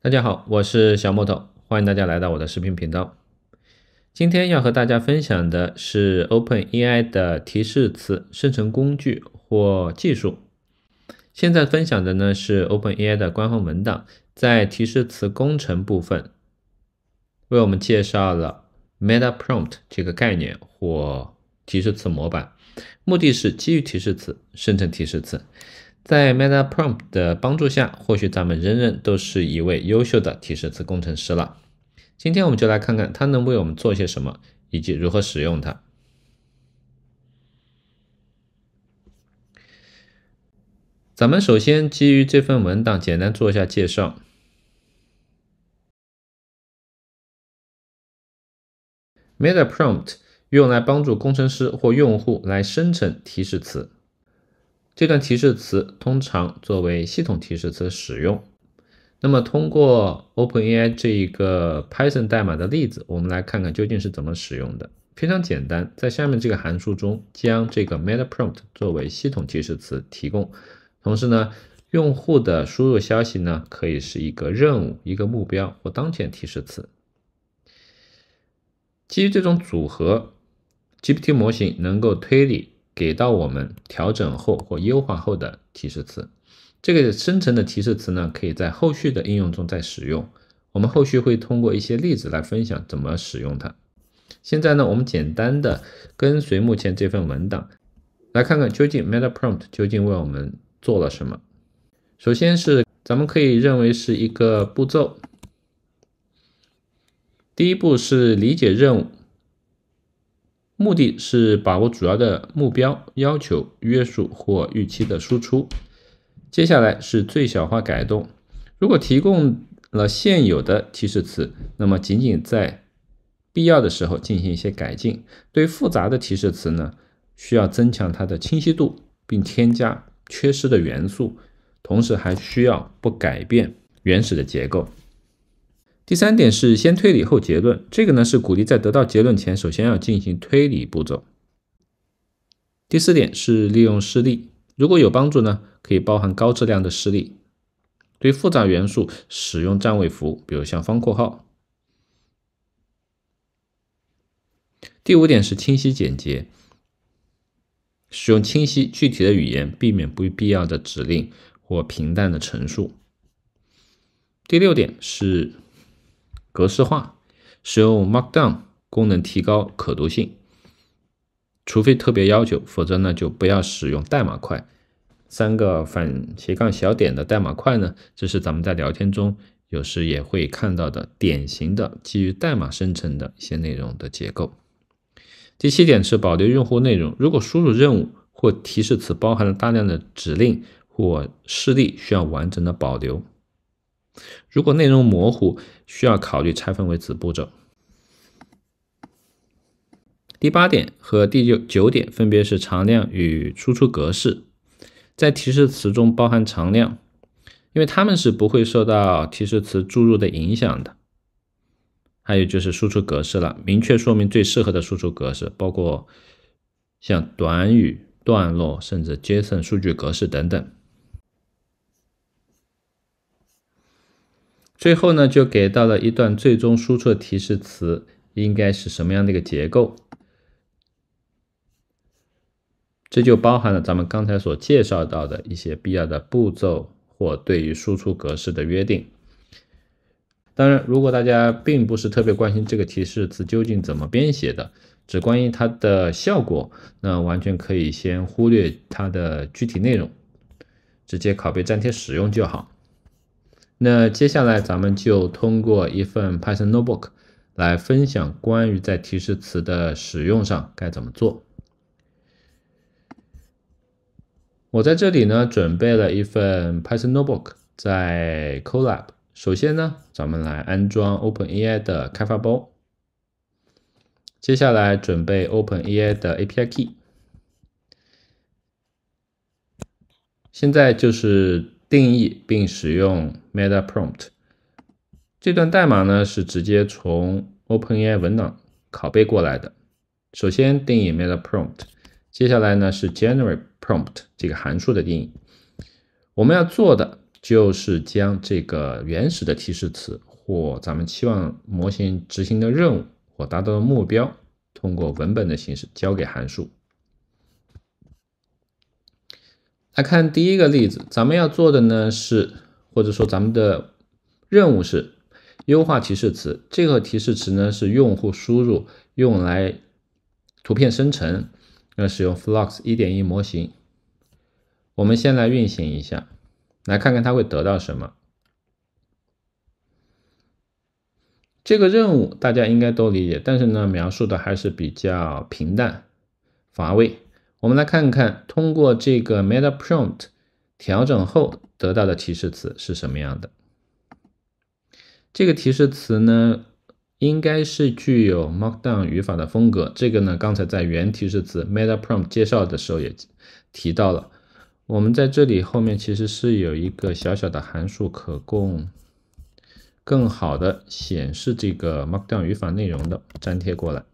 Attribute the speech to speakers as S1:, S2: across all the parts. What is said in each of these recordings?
S1: 大家好，我是小木头，欢迎大家来到我的视频频道。今天要和大家分享的是 OpenAI 的提示词生成工具或技术。现在分享的呢是 OpenAI 的官方文档，在提示词工程部分，为我们介绍了 Meta Prompt 这个概念或提示词模板，目的是基于提示词生成提示词。在 Meta Prompt 的帮助下，或许咱们人人都是一位优秀的提示词工程师了。今天我们就来看看它能为我们做些什么，以及如何使用它。咱们首先基于这份文档简单做一下介绍。Meta Prompt 用来帮助工程师或用户来生成提示词。这段提示词通常作为系统提示词使用。那么，通过 OpenAI 这一个 Python 代码的例子，我们来看看究竟是怎么使用的。非常简单，在下面这个函数中，将这个 meta prompt 作为系统提示词提供，同时呢，用户的输入消息呢，可以是一个任务、一个目标或当前提示词。基于这种组合，GPT 模型能够推理。给到我们调整后或优化后的提示词，这个生成的提示词呢，可以在后续的应用中再使用。我们后续会通过一些例子来分享怎么使用它。现在呢，我们简单的跟随目前这份文档，来看看究竟 Meta Prompt 究竟为我们做了什么。首先是咱们可以认为是一个步骤，第一步是理解任务。目的是把握主要的目标要求、约束或预期的输出。接下来是最小化改动。如果提供了现有的提示词，那么仅仅在必要的时候进行一些改进。对复杂的提示词呢，需要增强它的清晰度，并添加缺失的元素，同时还需要不改变原始的结构。第三点是先推理后结论，这个呢是鼓励在得到结论前首先要进行推理步骤。第四点是利用事例，如果有帮助呢，可以包含高质量的事例。对复杂元素使用占位符，比如像方括号。第五点是清晰简洁，使用清晰具体的语言，避免不必要的指令或平淡的陈述。第六点是。格式化，使用 Markdown 功能提高可读性。除非特别要求，否则呢就不要使用代码块。三个反斜杠小点的代码块呢，这是咱们在聊天中有时也会看到的典型的基于代码生成的一些内容的结构。第七点是保留用户内容，如果输入任务或提示词包含了大量的指令或示例，需要完整的保留。如果内容模糊，需要考虑拆分为子步骤。第八点和第九点分别是常量与输出格式，在提示词中包含常量，因为它们是不会受到提示词注入的影响的。还有就是输出格式了，明确说明最适合的输出格式，包括像短语、段落，甚至 JSON 数据格式等等。最后呢，就给到了一段最终输出的提示词应该是什么样的一个结构，这就包含了咱们刚才所介绍到的一些必要的步骤或对于输出格式的约定。当然，如果大家并不是特别关心这个提示词究竟怎么编写的，只关于它的效果，那完全可以先忽略它的具体内容，直接拷贝粘贴使用就好。那接下来咱们就通过一份 Python Notebook 来分享关于在提示词的使用上该怎么做。我在这里呢准备了一份 Python Notebook，在 Colab。首先呢，咱们来安装 OpenAI 的开发包。接下来准备 OpenAI 的 API Key。现在就是。定义并使用 Meta Prompt 这段代码呢是直接从 OpenAI 文档拷贝过来的。首先定义 Meta Prompt，接下来呢是 Generate Prompt 这个函数的定义。我们要做的就是将这个原始的提示词或咱们期望模型执行的任务或达到的目标，通过文本的形式交给函数。来看第一个例子，咱们要做的呢是，或者说咱们的任务是优化提示词。这个提示词呢是用户输入用来图片生成，用使用 flux 一点一模型。我们先来运行一下，来看看它会得到什么。这个任务大家应该都理解，但是呢描述的还是比较平淡乏味。我们来看看通过这个 meta prompt 调整后得到的提示词是什么样的。这个提示词呢，应该是具有 markdown 语法的风格。这个呢，刚才在原提示词 meta prompt 介绍的时候也提到了。我们在这里后面其实是有一个小小的函数可供更好的显示这个 markdown 语法内容的，粘贴过来。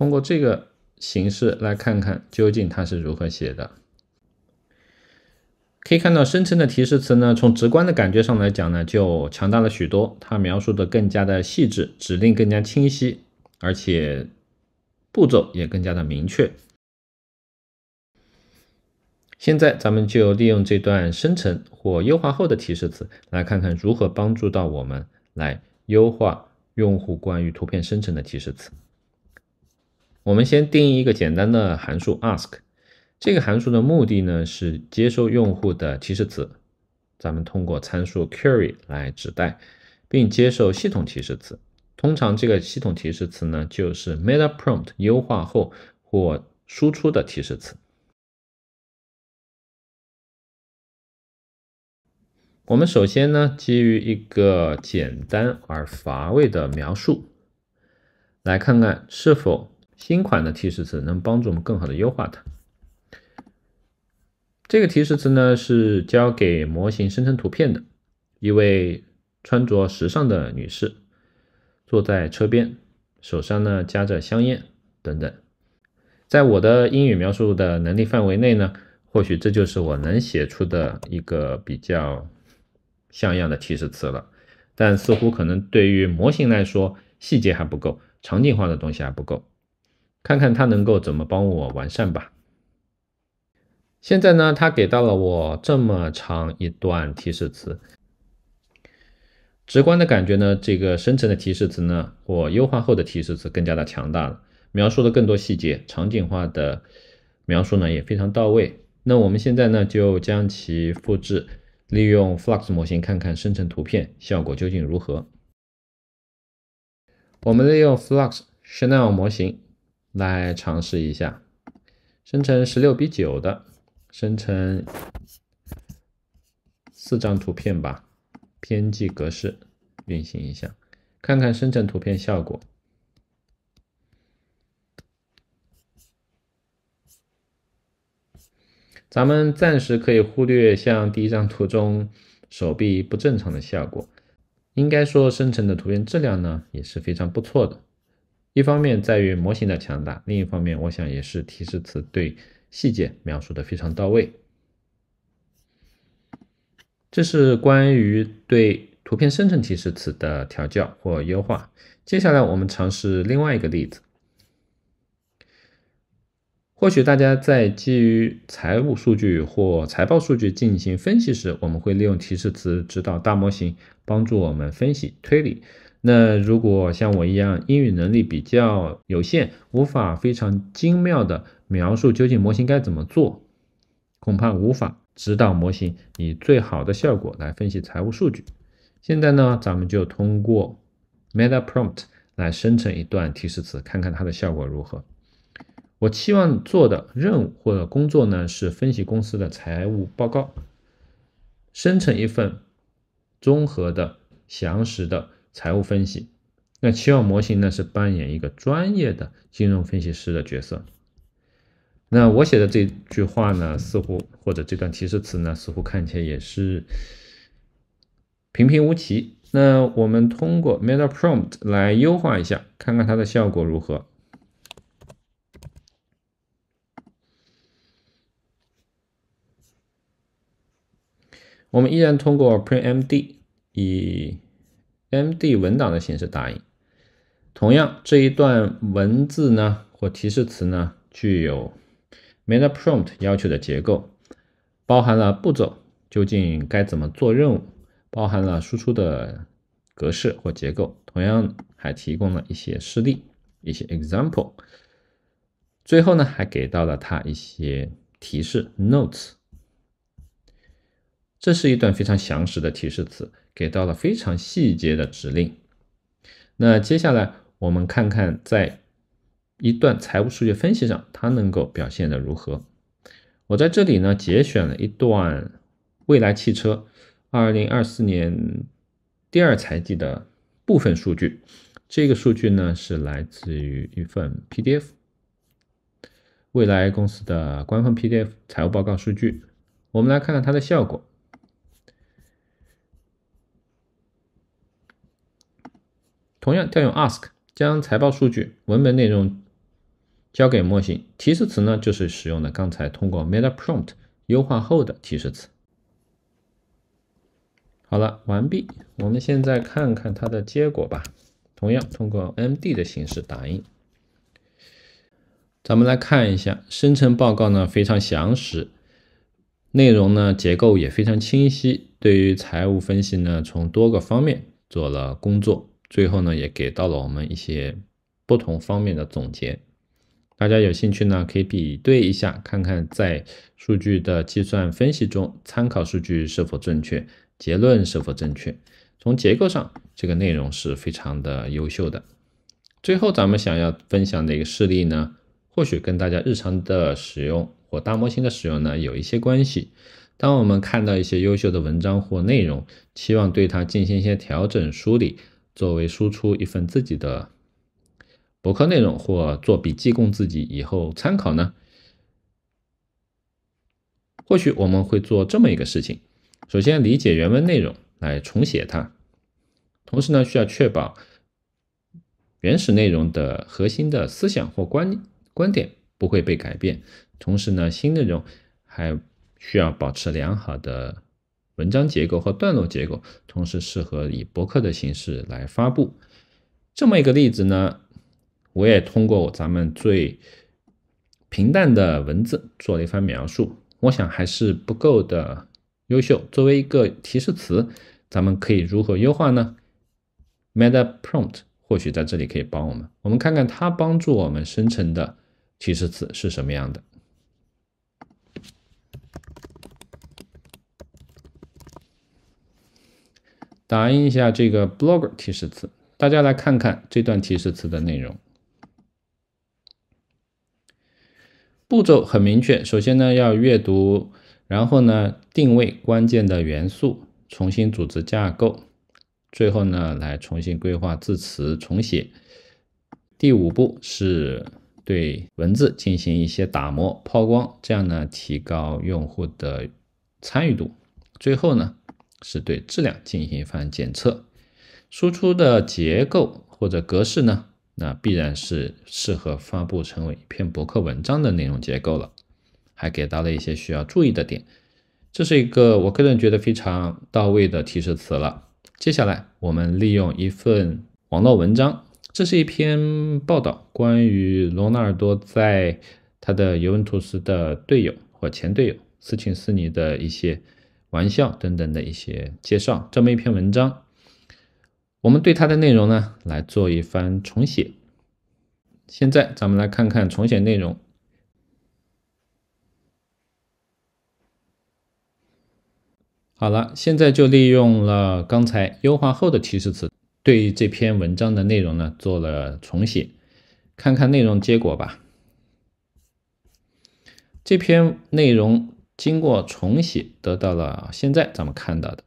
S1: 通过这个形式来看看究竟它是如何写的。可以看到，生成的提示词呢，从直观的感觉上来讲呢，就强大了许多。它描述的更加的细致，指令更加清晰，而且步骤也更加的明确。现在咱们就利用这段生成或优化后的提示词，来看看如何帮助到我们来优化用户关于图片生成的提示词。我们先定义一个简单的函数 ask，这个函数的目的呢是接收用户的提示词，咱们通过参数 c u r r y 来指代，并接受系统提示词。通常这个系统提示词呢就是 meta prompt 优化后或输出的提示词。我们首先呢基于一个简单而乏味的描述，来看看是否。新款的提示词能帮助我们更好的优化它。这个提示词呢，是交给模型生成图片的：一位穿着时尚的女士坐在车边，手上呢夹着香烟等等。在我的英语描述的能力范围内呢，或许这就是我能写出的一个比较像样的提示词了。但似乎可能对于模型来说，细节还不够，场景化的东西还不够。看看它能够怎么帮我完善吧。现在呢，它给到了我这么长一段提示词，直观的感觉呢，这个生成的提示词呢，我优化后的提示词更加的强大了，描述的更多细节，场景化的描述呢也非常到位。那我们现在呢就将其复制，利用 Flux 模型看看生成图片效果究竟如何。我们利用 Flux Chanel 模型。来尝试一下，生成十六比九的，生成四张图片吧，编辑格式，运行一下，看看生成图片效果。咱们暂时可以忽略像第一张图中手臂不正常的效果，应该说生成的图片质量呢也是非常不错的。一方面在于模型的强大，另一方面我想也是提示词对细节描述的非常到位。这是关于对图片生成提示词的调教或优化。接下来我们尝试另外一个例子。或许大家在基于财务数据或财报数据进行分析时，我们会利用提示词指导大模型帮助我们分析推理。那如果像我一样英语能力比较有限，无法非常精妙的描述究竟模型该怎么做，恐怕无法指导模型以最好的效果来分析财务数据。现在呢，咱们就通过 Meta Prompt 来生成一段提示词，看看它的效果如何。我期望做的任务或者工作呢，是分析公司的财务报告，生成一份综合的、详实的。财务分析，那期望模型呢是扮演一个专业的金融分析师的角色。那我写的这句话呢，似乎或者这段提示词呢，似乎看起来也是平平无奇。那我们通过 Meta Prompt 来优化一下，看看它的效果如何。我们依然通过 print_md 以 M D 文档的形式打印。同样，这一段文字呢，或提示词呢，具有 Meta Prompt 要求的结构，包含了步骤，究竟该怎么做任务，包含了输出的格式或结构。同样，还提供了一些示例，一些 Example。最后呢，还给到了它一些提示 Notes。这是一段非常详实的提示词，给到了非常细节的指令。那接下来我们看看在一段财务数据分析上，它能够表现的如何。我在这里呢节选了一段未来汽车二零二四年第二财季的部分数据。这个数据呢是来自于一份 PDF 未来公司的官方 PDF 财务报告数据。我们来看看它的效果。同样调用 ask，将财报数据文本内容交给模型。提示词呢，就是使用的刚才通过 meta prompt 优化后的提示词。好了，完毕。我们现在看看它的结果吧。同样通过 md 的形式打印。咱们来看一下生成报告呢，非常详实，内容呢结构也非常清晰。对于财务分析呢，从多个方面做了工作。最后呢，也给到了我们一些不同方面的总结。大家有兴趣呢，可以比对一下，看看在数据的计算分析中，参考数据是否正确，结论是否正确。从结构上，这个内容是非常的优秀的。最后，咱们想要分享的一个事例呢，或许跟大家日常的使用或大模型的使用呢，有一些关系。当我们看到一些优秀的文章或内容，期望对它进行一些调整梳理。作为输出一份自己的博客内容，或做笔记供自己以后参考呢？或许我们会做这么一个事情：首先理解原文内容，来重写它；同时呢，需要确保原始内容的核心的思想或观观点不会被改变；同时呢，新内容还需要保持良好的。文章结构和段落结构，同时适合以博客的形式来发布。这么一个例子呢，我也通过咱们最平淡的文字做了一番描述，我想还是不够的优秀。作为一个提示词，咱们可以如何优化呢？Meta Prompt 或许在这里可以帮我们。我们看看它帮助我们生成的提示词是什么样的。打印一下这个 blog g e r 提示词，大家来看看这段提示词的内容。步骤很明确，首先呢要阅读，然后呢定位关键的元素，重新组织架构，最后呢来重新规划字词重写。第五步是对文字进行一些打磨抛光，这样呢提高用户的参与度。最后呢。是对质量进行一番检测，输出的结构或者格式呢？那必然是适合发布成为一篇博客文章的内容结构了。还给到了一些需要注意的点，这是一个我个人觉得非常到位的提示词了。接下来我们利用一份网络文章，这是一篇报道关于罗纳尔多在他的尤文图斯的队友或前队友斯琴斯尼的一些。玩笑等等的一些介绍，这么一篇文章，我们对它的内容呢来做一番重写。现在咱们来看看重写内容。好了，现在就利用了刚才优化后的提示词，对这篇文章的内容呢做了重写，看看内容结果吧。这篇内容。经过重写，得到了现在咱们看到的，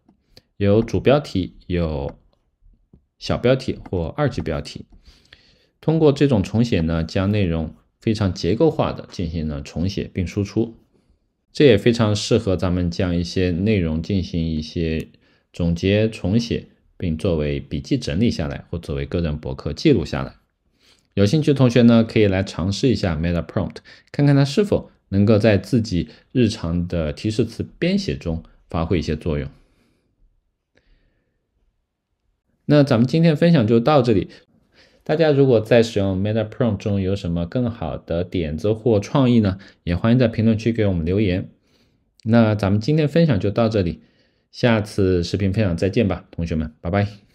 S1: 有主标题，有小标题或二级标题。通过这种重写呢，将内容非常结构化的进行了重写并输出。这也非常适合咱们将一些内容进行一些总结重写，并作为笔记整理下来，或作为个人博客记录下来。有兴趣同学呢，可以来尝试一下 Meta Prompt，看看它是否。能够在自己日常的提示词编写中发挥一些作用。那咱们今天分享就到这里。大家如果在使用 Meta Prom 中有什么更好的点子或创意呢，也欢迎在评论区给我们留言。那咱们今天分享就到这里，下次视频分享再见吧，同学们，拜拜。